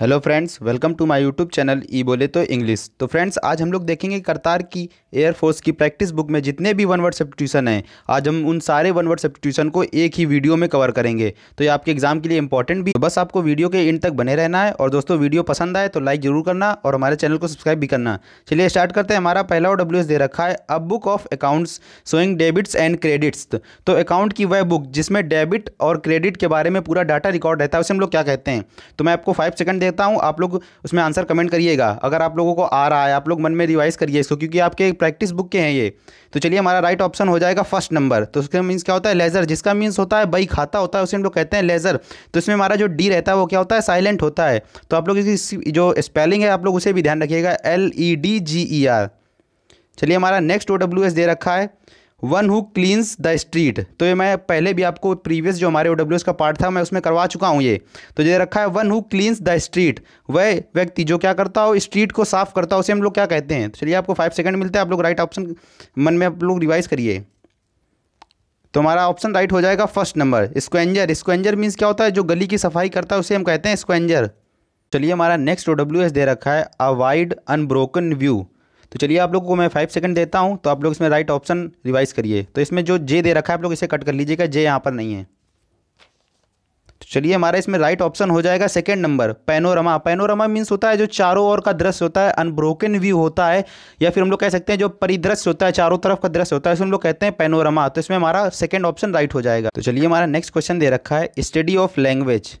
hello friends welcome to my YouTube channel ई बोले तो इंग्लिश तो फ्रेंड्स आज हम लोग देखेंगे करतार की एयरफोर्स की प्रैक्टिस बुक में जितने भी वन वर्ड सब्सटीट्यूशन हैं आज हम उन सारे वन वर्ड सब्सटीट्यूशन को एक ही वीडियो में कवर करेंगे तो ये आपके एग्जाम के लिए इंपॉर्टेंट भी तो बस आपको वीडियो के एंड तक बने रहना है और दोस्तों वीडियो पसंद आए तो लाइक जरूर करना और हमारे चैनल को सब्सक्राइब भी करना चलिए स्टार्ट करते हैं हमारा पहला ओ डब्ल्यू दे रखा है अब book of accounts showing debits and credits तो अकाउंट की वह बुक जिसमें डेबिट और क्रेडिट के बारे में पूरा डाटा रिकॉर्ड रहता है उसे हम लोग क्या कहते हैं तो मैं आपको फाइव सेकंड देता हूँ आप लोग उसमें आंसर कमेंट करिएगा अगर आप लोगों को आ रहा है आप लोग मन में रिवाइज़ करिए इसको क्योंकि आपके प्रैक्टिस बुक के हैं ये तो चलिए हमारा राइट ऑप्शन हो जाएगा फर्स्ट नंबर तो उसके मीन्स क्या होता है लेज़र जिसका मीन्स होता है बई खाता होता है उसे हम लोग कहते हैं लेज़र तो इसमें हमारा जो डी रहता है वो क्या होता है साइलेंट होता है तो आप लोग इसकी जो स्पेलिंग है आप लोग उसे भी ध्यान रखिएगा L E D G E R चलिए हमारा नेक्स्ट ओ डब्ल्यू एस दे रखा है one who cleans the street तो ये मैं पहले भी आपको प्रीवियस जो हमारे ओ डब्ल्यू एस का पार्ट था मैं उसमें करवा चुका हूँ ये तो ये रखा है one who cleans the street वह व्यक्ति जो क्या करता हो स्ट्रीट को साफ करता हो उसे हम लोग क्या कहते हैं तो चलिए आपको फाइव सेकंड मिलते हैं आप लोग राइट ऑप्शन मन में आप लोग रिवाइज करिए तो हमारा ऑप्शन राइट हो जाएगा first number scavenger scavenger means क्या होता है जो गली की सफाई करता है उसे हम कहते हैं स्क्वेंजर चलिए हमारा नेक्स्ट ओ डब्ल्यू एस दे रखा है अवाइड अनब्रोकन व्यू तो चलिए आप लोगों को मैं फाइव सेकंड देता हूँ तो आप लोग इसमें राइट ऑप्शन रिवाइज करिए तो इसमें जो जे दे रखा है आप लोग इसे कट कर लीजिएगा जे यहाँ पर नहीं है तो चलिए हमारा इसमें राइट ऑप्शन हो जाएगा second number panorama panorama means होता है जो चारों ओर का दृश्य होता है अनब्रोकन व्यू होता है या फिर हम लोग कह सकते हैं जो परिदृश्य होता है चारों तरफ का दृश्य होता है इसमें हम लोग कहते हैं पैनोरमा तो इसमें हमारा सेकेंड ऑप्शन राइट हो जाएगा तो चलिए हमारा नेक्स्ट क्वेश्चन दे रखा है स्टडी ऑफ लैंग्वेज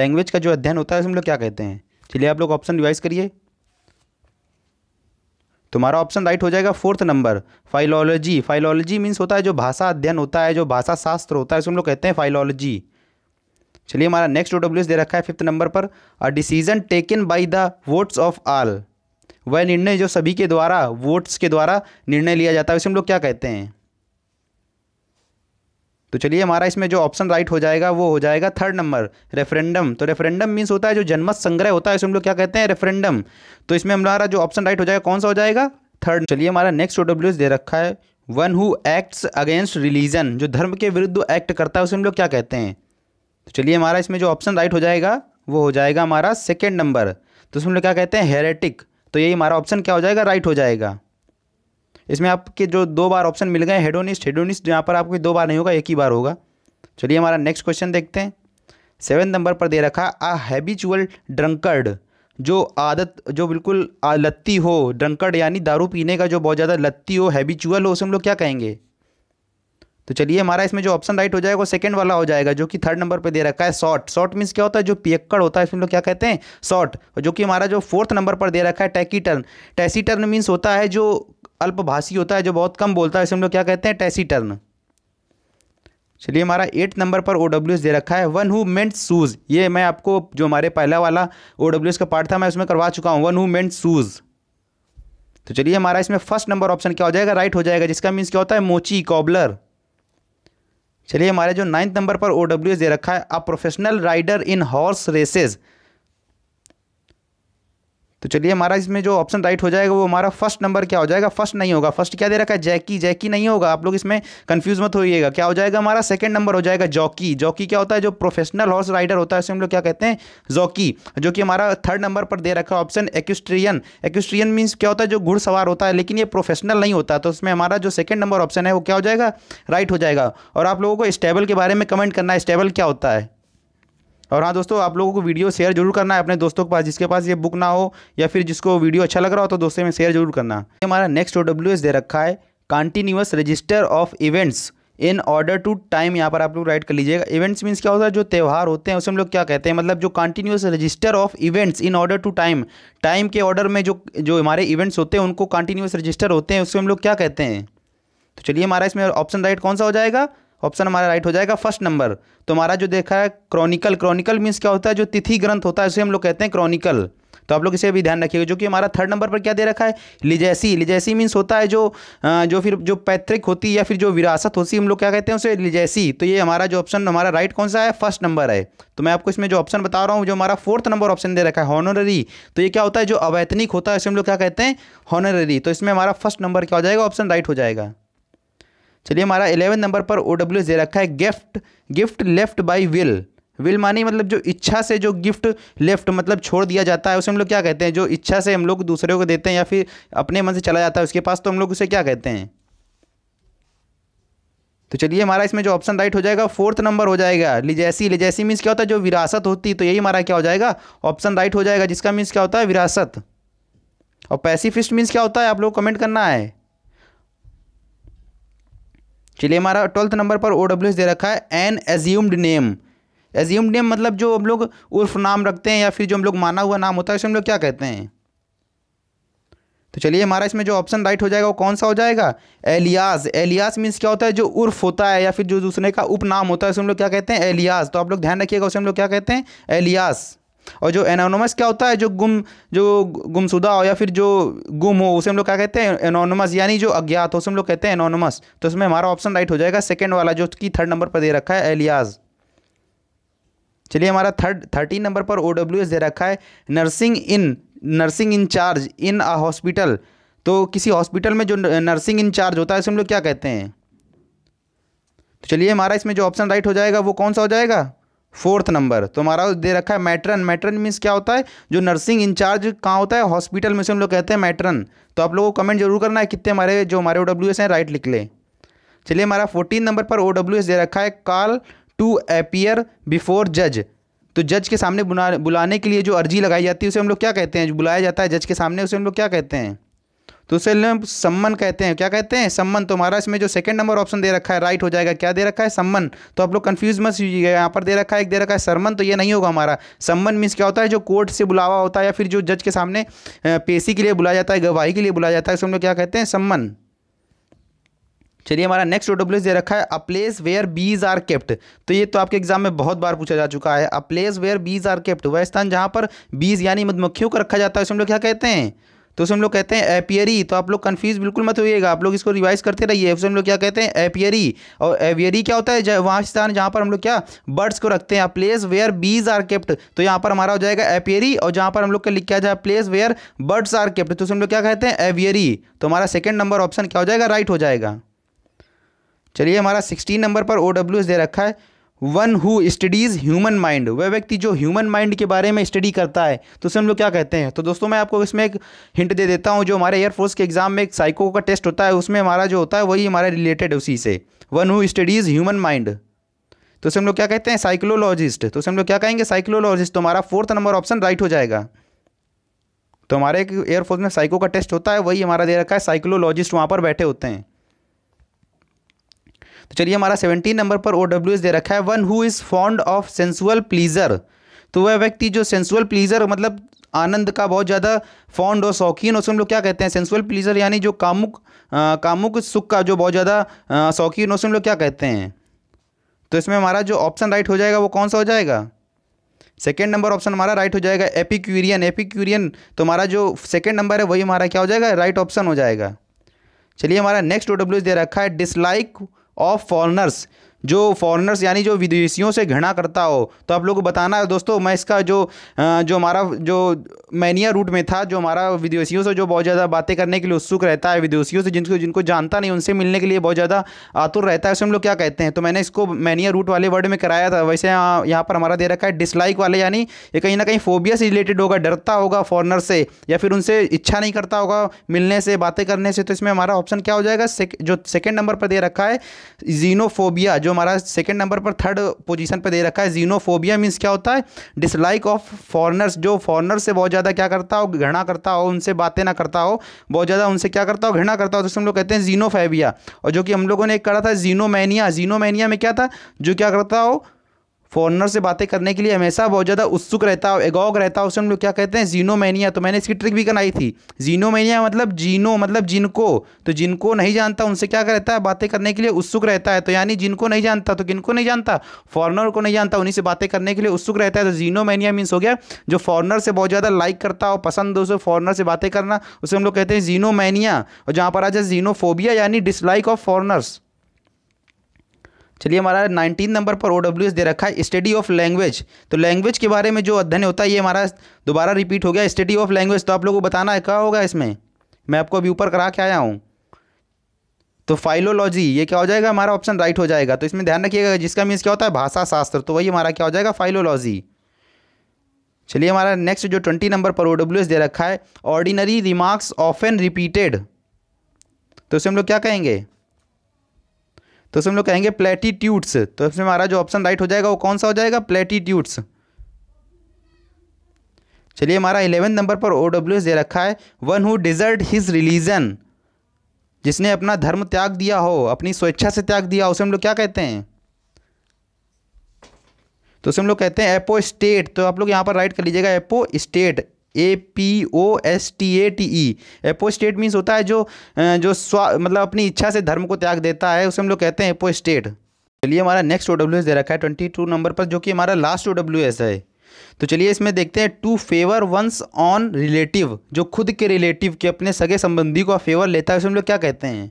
लैंग्वेज का जो अध्ययन होता है उसमें हम लोग क्या कहते हैं चलिए आप लोग ऑप्शन रिवाइज करिए तुम्हारा ऑप्शन राइट हो जाएगा fourth number philology philology means होता है जो भाषा अध्ययन होता है जो भाषा शास्त्र होता है उसको हम लोग कहते हैं फाइलोलॉजी चलिए हमारा नेक्स्ट ओ डब्ल्यू दे रखा है फिफ्थ नंबर पर a decision taken by the votes of all वह निर्णय जो सभी के द्वारा वोट्स के द्वारा निर्णय लिया जाता है उसे हम लोग क्या कहते हैं तो चलिए हमारा इसमें जो ऑप्शन राइट हो जाएगा वो हो जाएगा थर्ड नंबर रेफरेंडम तो रेफरेंडम मीन्स होता है जो जनमत संग्रह होता है इसमें हम लोग क्या कहते हैं रेफरेंडम तो इसमें हमारा जो ऑप्शन राइट हो जाएगा कौन सा हो जाएगा थर्ड चलिए हमारा नेक्स्ट ओ डब्ल्यू दे रखा है one who acts against religion जो धर्म के विरुद्ध एक्ट करता है उसे हम लोग क्या कहते हैं तो चलिए हमारा इसमें जो ऑप्शन राइट हो जाएगा वो हो जाएगा हमारा सेकेंड नंबर तो उसमें हम लोग क्या कहते हैं हेरेटिक तो यही हमारा ऑप्शन क्या हो जाएगा राइट हो जाएगा इसमें आपके जो दो बार ऑप्शन मिल गए हेडोनिस्ट हेडोनिस्ट यहाँ पर आपको दो बार नहीं होगा एक ही बार होगा चलिए हमारा नेक्स्ट क्वेश्चन देखते हैं सेवन नंबर पर दे रखा आ हैबिचुअल ड्रंकर्ड जो आदत जो बिल्कुल लत्ती हो ड्रंकर्ड यानी दारू पीने का जो बहुत ज़्यादा लत्ती हो हैबिचुअल हो उसे हम लोग क्या कहेंगे तो चलिए हमारा इसमें जो ऑप्शन राइट हो जाएगा वो सेकंड वाला हो जाएगा जो कि थर्ड नंबर पे दे रखा है शॉर्ट शॉर्ट मीन्स क्या होता है जो पियक्कड़ होता है इसमें लोग क्या कहते हैं शॉर्ट जो कि हमारा जो फोर्थ नंबर पर दे रखा है टैकी टैसी टैसीटर्न मीन्स होता है जो अल्पभाषी होता है जो बहुत कम बोलता है इसे हम लोग क्या कहते हैं टैसीटर्न चलिए हमारा एट नंबर पर ओ डब्ल्यू एस दे रखा है वन हु मेंट शूज़ ये मैं आपको जो हमारे पहला वाला ओ डब्ल्यू एस का पार्ट था मैं उसमें करवा चुका हूँ वन हु मेंट शूज़ तो चलिए हमारा इसमें फर्स्ट नंबर ऑप्शन क्या हो जाएगा राइट हो जाएगा जिसका मीन्स क्या होता है मोची कॉबलर चलिए हमारे जो नाइन्थ नंबर पर ओ डब्ल्यू एस दे रखा है a professional rider in horse races तो चलिए हमारा इसमें जो ऑप्शन राइट हो जाएगा वो हमारा फर्स्ट नंबर क्या हो जाएगा फर्स्ट नहीं होगा फर्स्ट क्या दे रखा है जैकी जैकी नहीं होगा आप लोग इसमें कंफ्यूज मत होइएगा क्या हो जाएगा हमारा सेकंड नंबर हो जाएगा जॉकी जॉकी क्या होता है जो प्रोफेशनल हॉर्स राइडर होता है उसे हम लोग क्या कहते हैं जॉकी जो कि हमारा थर्ड नंबर पर दे रखा है ऑप्शन एक्यूस्ट्रियन एक्यूस्ट्रियन मीन्स क्या होता है जो घुड़सवार होता है लेकिन ये प्रोफेशनल नहीं होता तो उसमें हमारा जो सेकेंड नंबर ऑप्शन है वो क्या हो जाएगा राइट हो जाएगा और आप लोगों को स्टेबल के बारे में कमेंट करना है स्टेबल क्या होता है और हाँ दोस्तों आप लोगों को वीडियो शेयर जरूर करना है अपने दोस्तों के पास जिसके पास ये बुक ना हो या फिर जिसको वीडियो अच्छा लग रहा हो तो दोस्तों में शेयर जरूर करना हमारा नेक्स्ट ओ दे रखा है continuous register of events in order to time यहाँ पर आप लोग राइट कर लीजिएगा इवेंट्स मीन्स क्या होता है जो त्यौहार होते हैं उसे हम लोग क्या कहते हैं मतलब जो continuous register of events in order to time time के ऑर्डर में जो जो हमारे इवेंट्स होते हैं उनको कंटिन्यूस रजिस्टर होते हैं उसे हम लोग क्या कहते हैं तो चलिए हमारा इसमें ऑप्शन राइट कौन सा हो जाएगा ऑप्शन हमारा राइट हो जाएगा फर्स्ट नंबर तो हमारा जो देखा है क्रॉनिकल क्रॉनिकल मीन्स क्या होता है जो तिथि ग्रंथ होता है उसे हम लोग कहते हैं क्रॉनिकल तो आप लोग इसे भी ध्यान रखिएगा जो कि हमारा थर्ड नंबर पर क्या दे रखा है लिजैसी लिजैसी मीन्स होता है जो जो फिर जो पैतृक होती है या फिर जो विरासत होती है हम लोग क्या कहते हैं उसे लिजैसी तो ये हमारा जो ऑप्शन हमारा राइट कौन सा है फर्स्ट नंबर है तो मैं आपको इसमें जो ऑप्शन बता रहा हूँ जो हमारा फोर्थ नंबर ऑप्शन दे रखा है हॉनररी तो ये क्या होता है जो अवैतनिक होता है उसे हम लोग क्या कहते हैं हॉनररी तो इसमें हमारा फर्स्ट नंबर क्या हो जाएगा ऑप्शन राइट हो जाएगा चलिए हमारा इलेवन नंबर पर ओ डब्ल्यू दे रखा है gift gift left by will will मानी मतलब जो इच्छा से जो गिफ्ट लेफ्ट मतलब छोड़ दिया जाता है उसे हम लोग क्या कहते हैं जो इच्छा से हम लोग दूसरे को देते हैं या फिर अपने मन से चला जाता है उसके पास तो हम लोग उसे क्या कहते हैं तो चलिए हमारा इसमें जो ऑप्शन राइट हो जाएगा फोर्थ नंबर हो जाएगा लिजैसी लिजैसी मीन्स क्या होता है जो विरासत होती है तो यही हमारा क्या हो जाएगा ऑप्शन राइट हो जाएगा जिसका मीन्स क्या होता है विरासत और पैसिफिस्ट मीन्स क्या होता है आप लोग कमेंट करना है चलिए हमारा ट्वेल्थ नंबर पर ओ डब्ल्यू एस दे रखा है an assumed name assumed name मतलब जो हम लोग उर्फ नाम रखते हैं या फिर जो हम लोग माना हुआ नाम होता है उसे हम लोग क्या कहते हैं तो चलिए हमारा इसमें जो ऑप्शन राइट हो जाएगा वो कौन सा हो जाएगा एलियास एलियास मीन्स क्या होता है जो उर्फ होता है या फिर जो दूसरे का उपनाम होता है उसे हम लोग क्या कहते हैं एलियास तो आप लोग ध्यान रखिएगा उसे हम लोग क्या कहते हैं एलियास और जो एनोनमस क्या होता है जो गुम जो गुमशुदा हो या फिर जो गुम हो उसे हम लोग क्या कहते हैं एनोनमस यानी जो अज्ञात हो उसे हम लोग कहते हैं एनोनमस तो इसमें हमारा ऑप्शन राइट हो जाएगा सेकेंड वाला जो कि थर्ड नंबर पर दे रखा है एलियाज चलिए हमारा थर्ड थर्टीन नंबर पर ओ दे रखा है nursing in nursing in charge in a hospital तो किसी हॉस्पिटल में जो नर्सिंग इंचार्ज होता है उसे हम लोग क्या कहते हैं तो चलिए हमारा इसमें जो ऑप्शन राइट हो जाएगा वो कौन सा हो जाएगा फोर्थ नंबर तो हमारा दे रखा है मैटरन मैटरन मीन्स क्या होता है जो नर्सिंग इंचार्ज कहाँ होता है हॉस्पिटल में से हम लोग कहते हैं मैटरन तो आप लोगों को कमेंट जरूर करना है कितने हमारे जो हमारे ओ डब्ल्यू एस हैं राइट लिख लें चलिए हमारा फोर्टीन नंबर पर ओ डब्ल्यू एस दे रखा है कॉल टू अपियर बिफोर जज तो जज के सामने बुलाने के लिए जो अर्जी लगाई जाती है उसे हम लोग क्या कहते हैं जो बुलाया जाता है जज के सामने उसे हम लोग क्या कहते हैं तो उसे सम्मन कहते हैं क्या कहते हैं सम्मन तो हमारा इसमें जो सेकंड नंबर ऑप्शन दे रखा है राइट हो जाएगा क्या दे रखा है सम्मन तो आप लोग कन्फ्यूज मत कीजिएगा यहाँ पर दे रखा है एक दे रखा है सरमन तो ये नहीं होगा हमारा सम्मन मीन्स क्या होता है जो कोर्ट से बुलावा होता है या फिर जो जज के सामने पेशी के लिए बुलाया जाता है गवाही के लिए बुलाया जाता है उसमें क्या कहते हैं सम्मन चलिए हमारा नेक्स्ट ओडब्ल्यू दे रखा है a place where bees are kept तो ये तो आपके एग्जाम में बहुत बार पूछा जा चुका है a place where bees are kept वह स्थान जहाँ पर बीज यानी मधुमक्खियों को रखा जाता है उसमें लोग क्या कहते हैं तो उसमें हम लोग कहते हैं एपियरी तो आप लोग कन्फ्यूज बिल्कुल मत होइएगा आप लोग इसको रिवाइज करते रहिए उसमें हम लोग क्या कहते हैं एपियरी और एवियरी क्या होता है वहाँ स्थान जहाँ पर हम लोग क्या बर्ड्स को रखते हैं place where bees are kept तो यहाँ पर हमारा हो जाएगा एपियरी और जहाँ पर हम लोग का लिखा जाए place where birds are kept तो उसमें हम लोग क्या कहते हैं एवियरी तो हमारा सेकेंड नंबर ऑप्शन क्या हो जाएगा राइट हो जाएगा चलिए हमारा सिक्सटीन नंबर पर ओ दे रखा है one who studies human mind वह व्यक्ति जो ह्यूमन माइंड के बारे में स्टडी करता है तो उसे हम लोग क्या कहते हैं तो दोस्तों मैं आपको इसमें एक हिंट दे देता हूँ जो हमारे एयरफोर्स के एग्ज़ाम में एक साइको का टेस्ट होता है उसमें हमारा जो होता है वही हमारा रिलेटेड उसी से one who studies human mind तो उसे हम लोग क्या कहते हैं साइकोलॉजिस्ट तो उसे हम लोग क्या कहेंगे साइकोलॉजिस्ट तो हमारा फोर्थ नंबर ऑप्शन राइट हो जाएगा तो हमारे एयरफोर्स में साइको का टेस्ट होता है वही हमारा दे रखा है साइकोलॉजिस्ट वहाँ पर बैठे होते हैं तो चलिए हमारा सेवनटीन नंबर पर ओ डब्ल्यू एस दे रखा है one who is fond of sensual pleasure तो वह व्यक्ति जो सेंसुअल प्लीज़र मतलब आनंद का बहुत ज़्यादा फॉन्ड और शौकीन उसको हम लोग क्या कहते हैं सेंसुअल प्लीज़र यानी जो कामुक आ, कामुक सुख का जो बहुत ज़्यादा शौकीन उसको हम लोग क्या कहते हैं तो इसमें हमारा जो ऑप्शन राइट हो जाएगा वो कौन सा हो जाएगा सेकेंड नंबर ऑप्शन हमारा राइट हो जाएगा एपिक्यूरियन एपिक्यूरियन तो हमारा जो सेकेंड नंबर है वही हमारा क्या हो जाएगा राइट ऑप्शन हो जाएगा चलिए हमारा नेक्स्ट ओ दे रखा है डिसलाइक of foreigners जो फॉरेनर्स यानी जो विदेशियों से घृणा करता हो तो आप लोग को बताना दोस्तों मैं इसका जो जो हमारा जो मैनिया रूट में था जो हमारा विदेशियों से जो बहुत ज़्यादा बातें करने के लिए उत्सुक रहता है विदेशियों से जिनको जिनको जानता नहीं उनसे मिलने के लिए बहुत ज़्यादा आतुर रहता है उसे हम लोग क्या कहते हैं तो मैंने इसको मैनिया रूट वाले वर्ड में कराया था वैसे यहाँ यहाँ पर हमारा दे रखा है डिसलाइक वाले यानी ये कहीं ना कहीं फोबिया से रिलेटेड होगा डरता होगा फॉरनर से या फिर उनसे इच्छा नहीं करता होगा मिलने से बातें करने से तो इसमें हमारा ऑप्शन क्या हो जाएगा जो सेकेंड नंबर पर दे रखा है जीनोफोबिया जो हमारा सेकंड नंबर पर थर्ड पोजीशन पे दे रखा है जीनोफोबिया मीन्स क्या होता है डिसलाइक ऑफ फॉरनर्स जो फॉरनर से बहुत ज़्यादा क्या करता हो घृणा करता हो उनसे बातें ना करता हो बहुत ज़्यादा उनसे क्या करता हो घृणा करता हो तो हम लोग कहते हैं जीनोफेबिया और जो कि हम लोगों ने एक करा था जीनोमैनिया जीनोमैनिया में क्या था जो क्या करता हो फॉरनर से बातें करने के लिए हमेशा बहुत ज़्यादा उत्सुक रहता है एगोग रहता है उसे हम लोग क्या कहते हैं जीनोमैनिया तो मैंने इसकी ट्रिक भी बनाई थी जीनोमैनिया मतलब जीनो मतलब जिनको तो जिनको नहीं जानता उनसे क्या रहता है बातें करने के लिए उत्सुक रहता है तो यानी जिनको नहीं जानता तो किनको नहीं जानता फॉरनर को नहीं जानता उन्हीं से बातें करने के लिए उत्सुक रहता है तो जीनोमैनिया मीन्स हो गया जो फॉरनर से बहुत ज़्यादा लाइक करता हो पसंद उसे फॉरनर से बातें करना उसे हम लोग कहते हैं जीनोमैनिया और जहाँ पर आ जाए जीनोफोबिया यानी डिसलाइक ऑफ फॉरनर्स चलिए हमारा नाइनटीन नंबर पर ओ एस दे रखा है स्टडी ऑफ लैंग्वेज तो लैंग्वेज के बारे में जो अध्ययन होता है ये हमारा दोबारा रिपीट हो गया स्टडी ऑफ लैंग्वेज तो आप लोगों को बताना है क्या होगा इसमें मैं आपको अभी ऊपर करा के आया हूँ तो फाइलोलॉजी ये क्या हो जाएगा हमारा ऑप्शन राइट हो जाएगा तो इसमें ध्यान रखिएगा जिसका मीन्स क्या होता है भाषा शास्त्र तो वही हमारा क्या हो जाएगा फाइलोलॉजी चलिए हमारा नेक्स्ट जो ट्वेंटी नंबर पर ओ डब्ल्यू एस दे रखा है ordinary remarks often repeated तो उसे हम लोग क्या कहेंगे तो उसमें हम लोग कहेंगे प्लेटीट्यूड्स तो इसमें हमारा जो ऑप्शन राइट हो जाएगा वो कौन सा हो जाएगा प्लेटीट्यूड्स चलिए हमारा इलेवन नंबर पर ओ डब्ल्यू एस दे रखा है one who desert his religion जिसने अपना धर्म त्याग दिया हो अपनी स्वेच्छा से त्याग दिया उसे हम लोग क्या कहते हैं तो उसे हम लोग कहते हैं एपो स्टेट तो आप लोग यहाँ पर राइट कर लीजिएगा apostate A P O S T A T E apostate means होता है जो जो स्वा मतलब अपनी इच्छा से धर्म को त्याग देता है उसे हम लोग कहते हैं एपोस्टेट चलिए हमारा नेक्स्ट ओ डब्ल्यू एस दे रखा है ट्वेंटी टू नंबर पर जो कि हमारा लास्ट ओ डब्ल्यू एस है तो चलिए इसमें देखते हैं टू फेवर वंस ऑन रिलेटिव जो खुद के रिलेटिव के अपने सगे संबंधी को फेवर लेता है उसे हम लोग क्या कहते हैं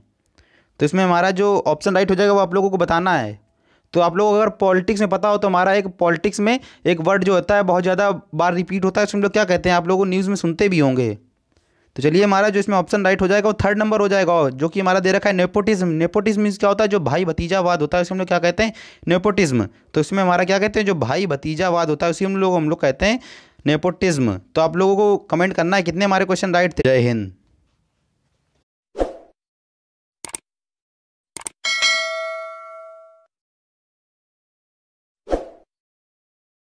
तो इसमें हमारा जो ऑप्शन राइट हो जाएगा वो आप लोगों को बताना है तो आप लोग अगर पॉलिटिक्स में पता हो तो हमारा एक पॉलिटिक्स में एक वर्ड जो होता है बहुत ज़्यादा बार रिपीट होता है उसमें लोग क्या कहते हैं आप लोगों को न्यूज़ में सुनते भी होंगे तो चलिए हमारा जो इसमें ऑप्शन राइट हो जाएगा वो थर्ड नंबर हो जाएगा जो कि हमारा दे रखा है नेपोटिज्म नेपोटिज्म मीन्स क्या होता है जो भाई भतीजावाद होता है उसे हम लोग क्या कहते हैं नेपोटिज्म तो इसमें हमारा क्या कहते हैं जो भाई भतीजावाद होता है उसी हम लोग हम लोग कहते हैं नेपोटिज्म तो आप लोगों को कमेंट करना है कितने हमारे क्वेश्चन राइट थे जय हिंद